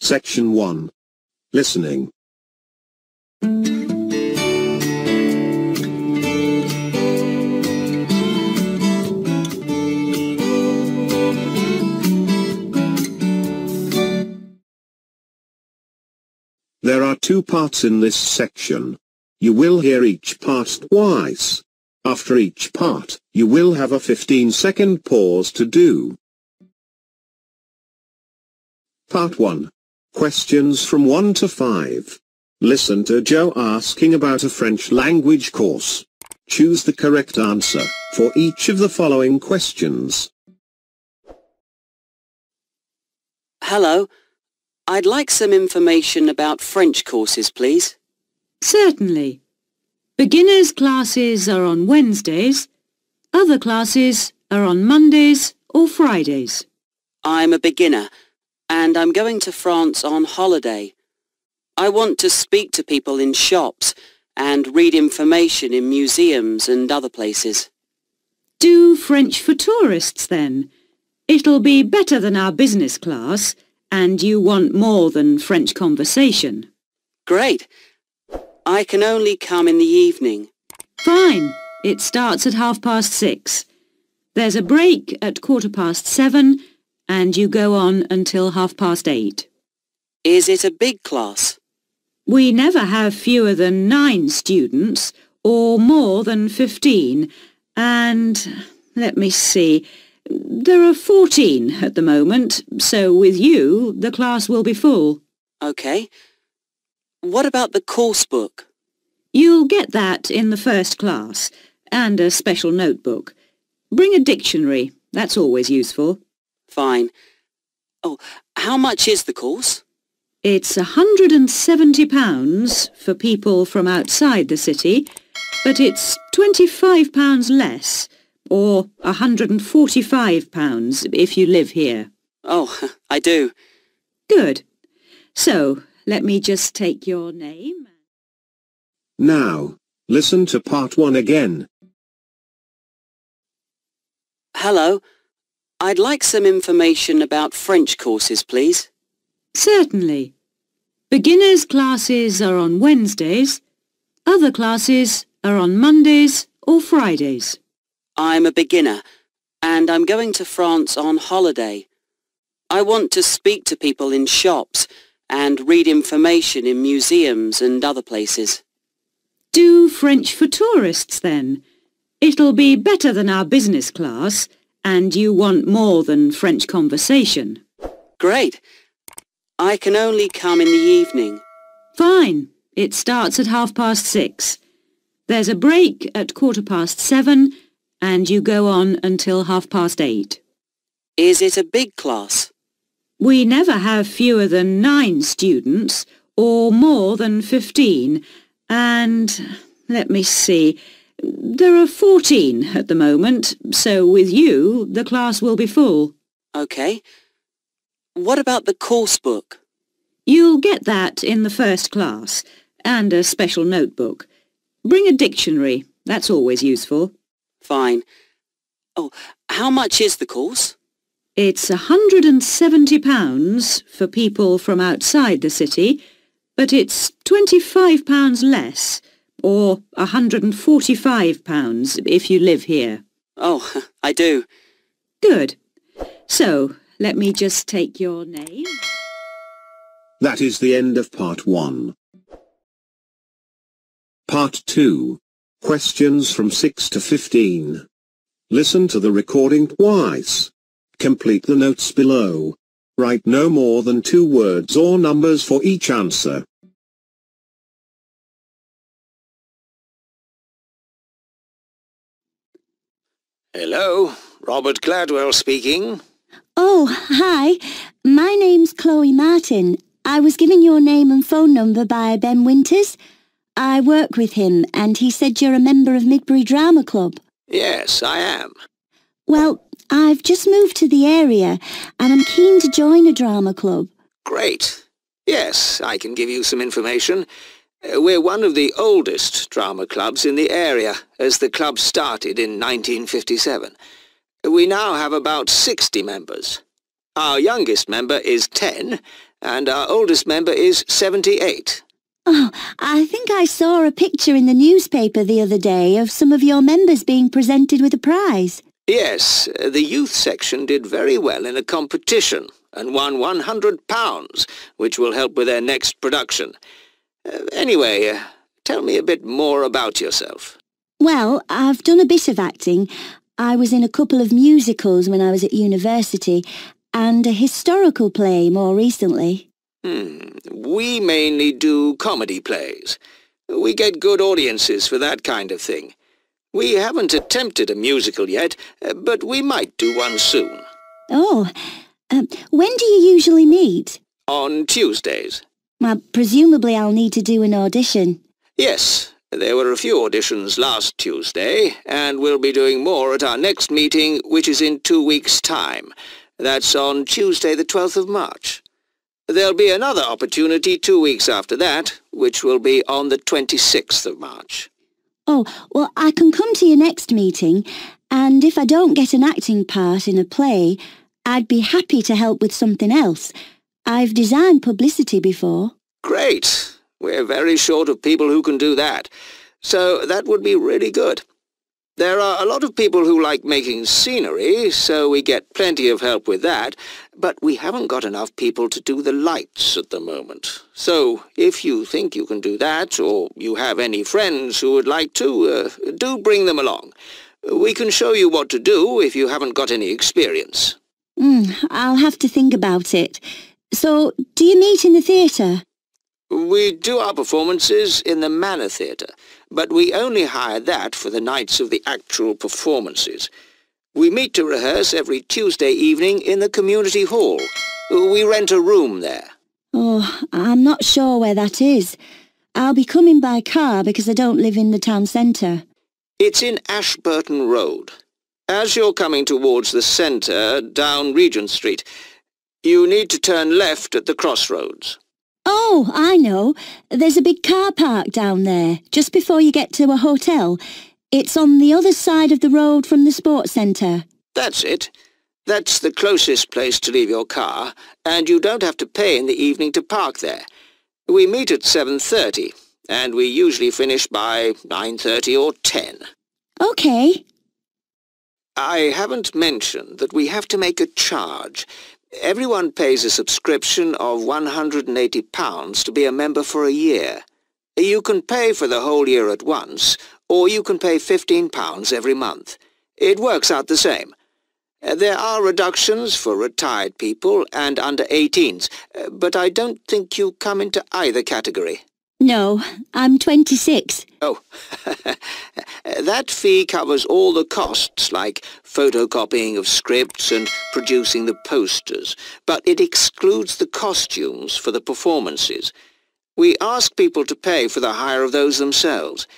Section 1. Listening. There are two parts in this section. You will hear each part twice. After each part, you will have a 15-second pause to do. Part 1. Questions from 1 to 5. Listen to Joe asking about a French language course. Choose the correct answer for each of the following questions. Hello. I'd like some information about French courses, please. Certainly. Beginners classes are on Wednesdays. Other classes are on Mondays or Fridays. I'm a beginner and I'm going to France on holiday. I want to speak to people in shops and read information in museums and other places. Do French for tourists, then. It'll be better than our business class, and you want more than French conversation. Great. I can only come in the evening. Fine. It starts at half past six. There's a break at quarter past seven, and you go on until half past eight. Is it a big class? We never have fewer than nine students, or more than fifteen, and, let me see, there are fourteen at the moment, so with you the class will be full. OK. What about the course book? You'll get that in the first class, and a special notebook. Bring a dictionary, that's always useful. Fine. Oh, how much is the course? It's £170 for people from outside the city, but it's £25 less, or £145 if you live here. Oh, I do. Good. So, let me just take your name. Now, listen to part one again. Hello, I'd like some information about French courses, please. Certainly. Beginners classes are on Wednesdays. Other classes are on Mondays or Fridays. I'm a beginner and I'm going to France on holiday. I want to speak to people in shops and read information in museums and other places. Do French for tourists then. It'll be better than our business class and you want more than French conversation. Great. I can only come in the evening. Fine. It starts at half past six. There's a break at quarter past seven, and you go on until half past eight. Is it a big class? We never have fewer than nine students, or more than fifteen, and, let me see, there are 14 at the moment, so with you, the class will be full. OK. What about the course book? You'll get that in the first class, and a special notebook. Bring a dictionary. That's always useful. Fine. Oh, how much is the course? It's £170 for people from outside the city, but it's £25 less or £145 if you live here. Oh, I do. Good. So, let me just take your name. That is the end of part 1. Part 2. Questions from 6 to 15. Listen to the recording twice. Complete the notes below. Write no more than two words or numbers for each answer. Hello, Robert Gladwell speaking. Oh, hi. My name's Chloe Martin. I was given your name and phone number by Ben Winters. I work with him, and he said you're a member of Midbury Drama Club. Yes, I am. Well, I've just moved to the area, and I'm keen to join a drama club. Great. Yes, I can give you some information. Uh, we're one of the oldest drama clubs in the area, as the club started in 1957. We now have about 60 members. Our youngest member is 10, and our oldest member is 78. Oh, I think I saw a picture in the newspaper the other day of some of your members being presented with a prize. Yes, uh, the youth section did very well in a competition and won £100, which will help with their next production anyway, uh, tell me a bit more about yourself. Well, I've done a bit of acting. I was in a couple of musicals when I was at university, and a historical play more recently. Hmm. We mainly do comedy plays. We get good audiences for that kind of thing. We haven't attempted a musical yet, uh, but we might do one soon. Oh. Um, when do you usually meet? On Tuesdays. Well, presumably I'll need to do an audition. Yes, there were a few auditions last Tuesday, and we'll be doing more at our next meeting, which is in two weeks' time. That's on Tuesday the 12th of March. There'll be another opportunity two weeks after that, which will be on the 26th of March. Oh, well, I can come to your next meeting, and if I don't get an acting part in a play, I'd be happy to help with something else. I've designed publicity before. Great. We're very short of people who can do that. So that would be really good. There are a lot of people who like making scenery, so we get plenty of help with that, but we haven't got enough people to do the lights at the moment. So if you think you can do that, or you have any friends who would like to, uh, do bring them along. We can show you what to do if you haven't got any experience. Mm, I'll have to think about it. So, do you meet in the theatre? We do our performances in the Manor Theatre, but we only hire that for the nights of the actual performances. We meet to rehearse every Tuesday evening in the community hall. We rent a room there. Oh, I'm not sure where that is. I'll be coming by car because I don't live in the town centre. It's in Ashburton Road. As you're coming towards the centre, down Regent Street, you need to turn left at the crossroads. Oh, I know. There's a big car park down there, just before you get to a hotel. It's on the other side of the road from the sports centre. That's it. That's the closest place to leave your car, and you don't have to pay in the evening to park there. We meet at 7.30, and we usually finish by 9.30 or 10. Okay. I haven't mentioned that we have to make a charge, Everyone pays a subscription of £180 to be a member for a year. You can pay for the whole year at once, or you can pay £15 every month. It works out the same. There are reductions for retired people and under 18s, but I don't think you come into either category. No, I'm 26. Oh, that fee covers all the costs, like photocopying of scripts and producing the posters, but it excludes the costumes for the performances. We ask people to pay for the hire of those themselves.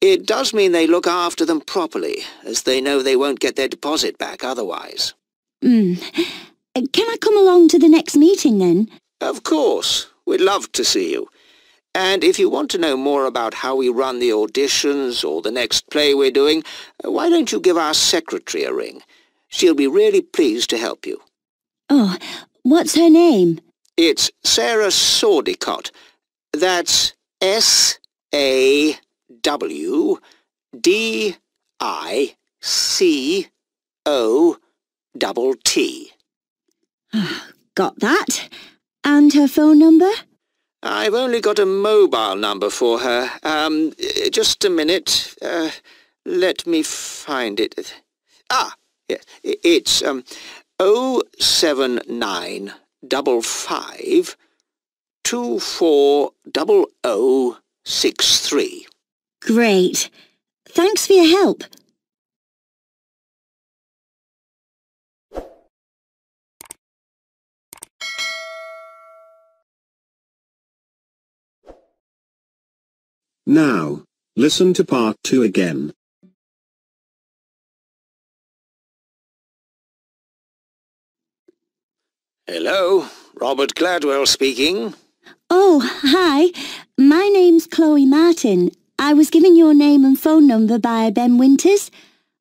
It does mean they look after them properly, as they know they won't get their deposit back otherwise. Mm. Can I come along to the next meeting, then? Of course. We'd love to see you. And if you want to know more about how we run the auditions or the next play we're doing, uh, why don't you give our secretary a ring? She'll be really pleased to help you. Oh, what's her name? It's Sarah Sordicott. That's S A W D I C O W T. Ah, got that. And her phone number? I've only got a mobile number for her. Um, just a minute. Uh, let me find it. Ah, yes. It's, um, oh seven nine double five, two four double o oh six three. Great. Thanks for your help. Now, listen to part 2 again. Hello, Robert Gladwell speaking. Oh, hi. My name's Chloe Martin. I was given your name and phone number by Ben Winters.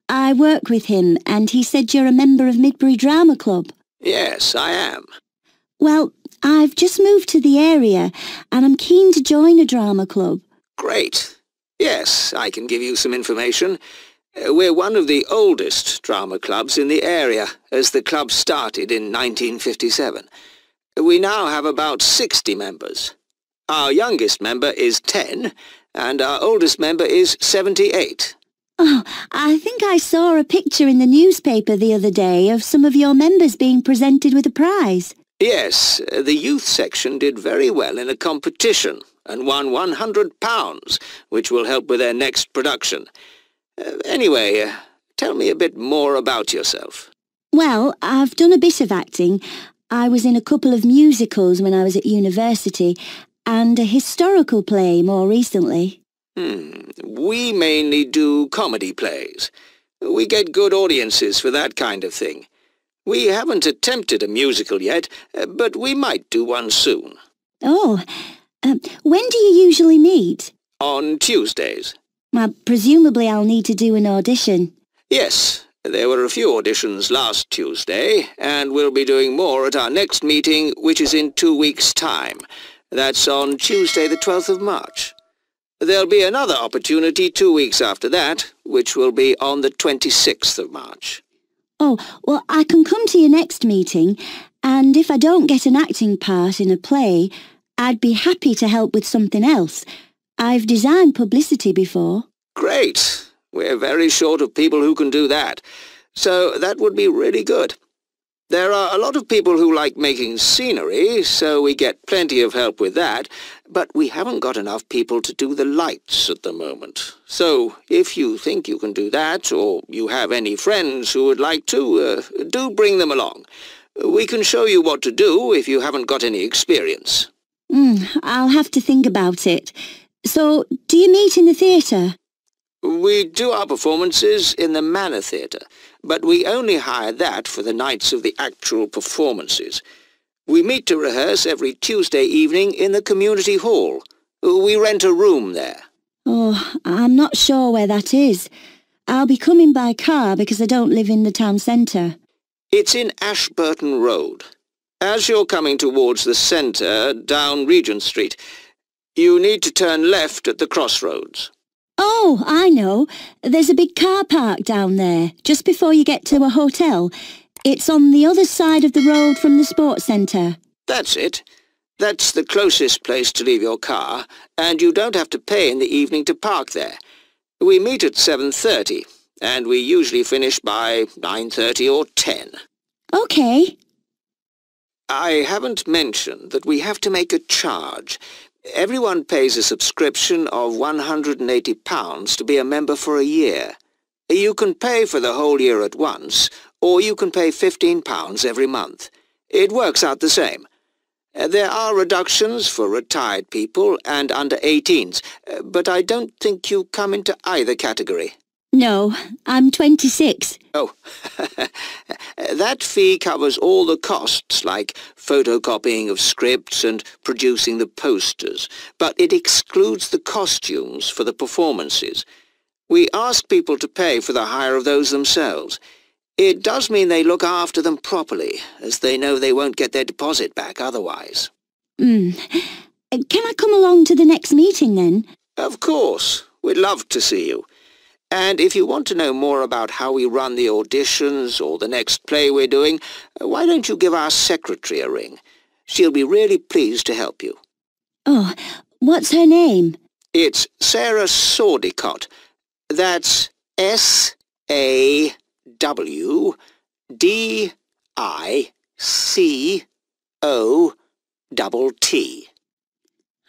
I work with him, and he said you're a member of Midbury Drama Club. Yes, I am. Well, I've just moved to the area, and I'm keen to join a drama club. Great. Yes, I can give you some information. Uh, we're one of the oldest drama clubs in the area, as the club started in 1957. We now have about 60 members. Our youngest member is 10, and our oldest member is 78. Oh, I think I saw a picture in the newspaper the other day of some of your members being presented with a prize. Yes, uh, the youth section did very well in a competition and won £100, which will help with their next production. Uh, anyway, uh, tell me a bit more about yourself. Well, I've done a bit of acting. I was in a couple of musicals when I was at university, and a historical play more recently. Hmm. We mainly do comedy plays. We get good audiences for that kind of thing. We haven't attempted a musical yet, uh, but we might do one soon. Oh, um, when do you usually meet? On Tuesdays. Well, presumably I'll need to do an audition. Yes, there were a few auditions last Tuesday, and we'll be doing more at our next meeting, which is in two weeks' time. That's on Tuesday the 12th of March. There'll be another opportunity two weeks after that, which will be on the 26th of March. Oh, well, I can come to your next meeting, and if I don't get an acting part in a play, I'd be happy to help with something else. I've designed publicity before. Great. We're very short of people who can do that. So that would be really good. There are a lot of people who like making scenery, so we get plenty of help with that, but we haven't got enough people to do the lights at the moment. So if you think you can do that, or you have any friends who would like to, uh, do bring them along. We can show you what to do if you haven't got any experience. Mm, I'll have to think about it. So, do you meet in the theatre? We do our performances in the Manor Theatre, but we only hire that for the nights of the actual performances. We meet to rehearse every Tuesday evening in the community hall. We rent a room there. Oh, I'm not sure where that is. I'll be coming by car because I don't live in the town centre. It's in Ashburton Road. As you're coming towards the centre, down Regent Street, you need to turn left at the crossroads. Oh, I know. There's a big car park down there, just before you get to a hotel. It's on the other side of the road from the sports centre. That's it. That's the closest place to leave your car, and you don't have to pay in the evening to park there. We meet at 7.30, and we usually finish by 9.30 or 10. Okay. I haven't mentioned that we have to make a charge. Everyone pays a subscription of £180 to be a member for a year. You can pay for the whole year at once, or you can pay £15 every month. It works out the same. There are reductions for retired people and under 18s, but I don't think you come into either category. No, I'm 26. Oh, that fee covers all the costs, like photocopying of scripts and producing the posters, but it excludes the costumes for the performances. We ask people to pay for the hire of those themselves. It does mean they look after them properly, as they know they won't get their deposit back otherwise. Mm. Uh, can I come along to the next meeting, then? Of course. We'd love to see you. And if you want to know more about how we run the auditions or the next play we're doing, uh, why don't you give our secretary a ring? She'll be really pleased to help you. Oh, what's her name? It's Sarah Sordicott. That's S A W D I C O W T.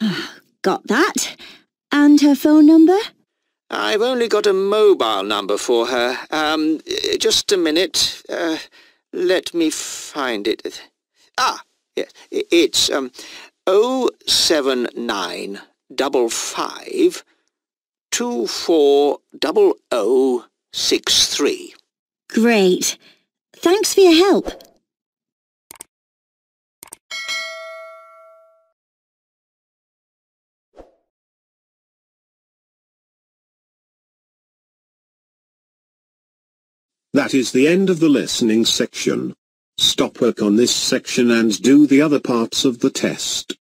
Ah, got that. And her phone number? I've only got a mobile number for her. Um, just a minute. Uh, let me find it. Ah, yes. It's, um, 07955 240063. Great. Thanks for your help. That is the end of the listening section. Stop work on this section and do the other parts of the test.